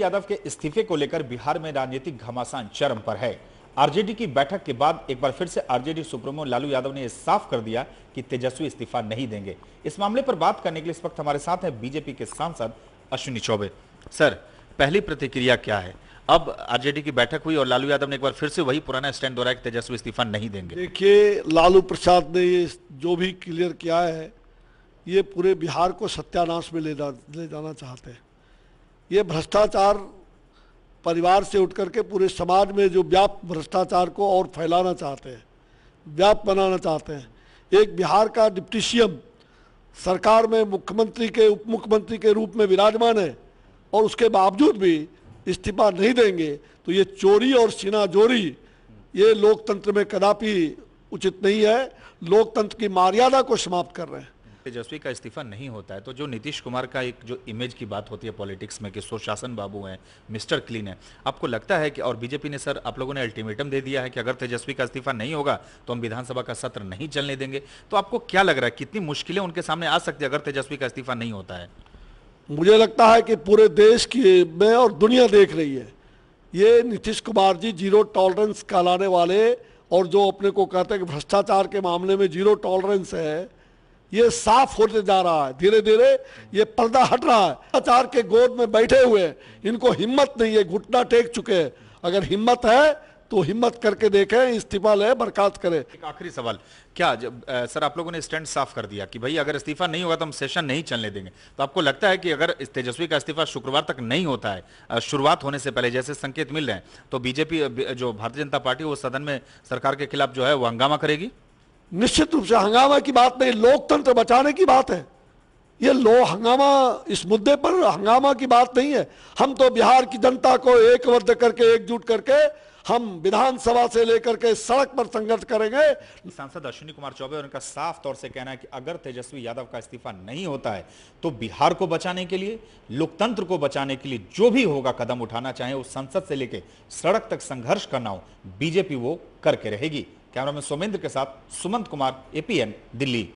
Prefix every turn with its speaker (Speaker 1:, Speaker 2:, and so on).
Speaker 1: यादव के इस्तीफे को लेकर बिहार में राजनीतिक घमासान चरम पर है आरजेडी की बैठक के बाद एक बार फिर से आरजेडी सुप्रीमो लालू यादव ने साफ कर दिया कि तेजस्वी इस्तीफा नहीं देंगे इस मामले पर बात करने के लिए इस वक्त हमारे साथ हैं बीजेपी के सांसद अश्विनी चौबे सर पहली प्रतिक्रिया क्या है अब आरजेडी की बैठक हुई और लालू यादव ने एक बार फिर से वही पुराना स्टैंड दोहराया तेजस्वी इस्तीफा नहीं देंगे
Speaker 2: देखिए लालू प्रसाद ने ये जो भी क्लियर किया है ये पूरे बिहार को सत्यानाश में ले जाना चाहते हैं ये भ्रष्टाचार परिवार से उठ करके पूरे समाज में जो व्याप्त भ्रष्टाचार को और फैलाना चाहते हैं व्याप्त बनाना चाहते हैं एक बिहार का डिप्टी सी सरकार में मुख्यमंत्री के उप मुख्यमंत्री के रूप में विराजमान है और उसके बावजूद भी इस्तीफा नहीं देंगे तो ये चोरी और सिनाजोरी ये लोकतंत्र में कदापि उचित नहीं है लोकतंत्र की मर्यादा को समाप्त कर रहे हैं
Speaker 1: तेजस्वी का इस्तीफा नहीं होता है तो जो नीतीश कुमार का एक जो इमेज की बात होती है पॉलिटिक्स में कि सुशासन बाबू हैं मिस्टर क्लीन है आपको लगता है कि और बीजेपी ने सर आप लोगों ने अल्टीमेटम दे दिया है कि अगर तेजस्वी का इस्तीफा नहीं होगा तो हम विधानसभा का सत्र नहीं चलने देंगे तो आपको क्या लग रहा है कितनी मुश्किलें उनके सामने आ सकती है अगर तेजस्वी का इस्तीफा नहीं होता है
Speaker 2: मुझे लगता है कि पूरे देश की मैं और दुनिया देख रही है ये नीतीश कुमार जी जीरो टॉलरेंस कहलाने वाले और जो अपने को कहते हैं कि भ्रष्टाचार के मामले में जीरो टॉलरेंस है ये साफ होते जा रहा है धीरे धीरे ये पर्दा हट रहा है अचार के गोद में बैठे हुए इनको हिम्मत नहीं है घुटना टेक चुके हैं अगर हिम्मत है तो हिम्मत करके देखें इस्तीफा
Speaker 1: ले बर्खास्त करें एक आखिरी सवाल क्या जब आ, सर आप लोगों ने स्टैंड साफ कर दिया कि भाई अगर इस्तीफा नहीं होगा तो हम सेशन नहीं चलने देंगे तो आपको लगता है कि अगर इस तेजस्वी का इस्तीफा शुक्रवार तक नहीं होता है शुरुआत होने से पहले जैसे संकेत मिल रहे हैं तो बीजेपी जो भारतीय जनता पार्टी वो सदन में सरकार के खिलाफ जो है वो हंगामा करेगी
Speaker 2: निश्चित रूप से हंगामा की बात नहीं लोकतंत्र बचाने की बात है ये लो हंगामा इस मुद्दे पर हंगामा की बात नहीं है हम तो बिहार की जनता को वर्ध करके एकजुट करके हम विधानसभा से लेकर के सड़क
Speaker 1: पर संघर्ष करेंगे सांसद अश्विनी कुमार चौबे और उनका साफ तौर से कहना है कि अगर तेजस्वी यादव का इस्तीफा नहीं होता है तो बिहार को बचाने के लिए लोकतंत्र को बचाने के लिए जो भी होगा कदम उठाना चाहे वो संसद से लेकर सड़क तक संघर्ष करना हो बीजेपी वो करके रहेगी कैमरामैन सोमेंद्र के साथ सुमंत कुमार एपीएन दिल्ली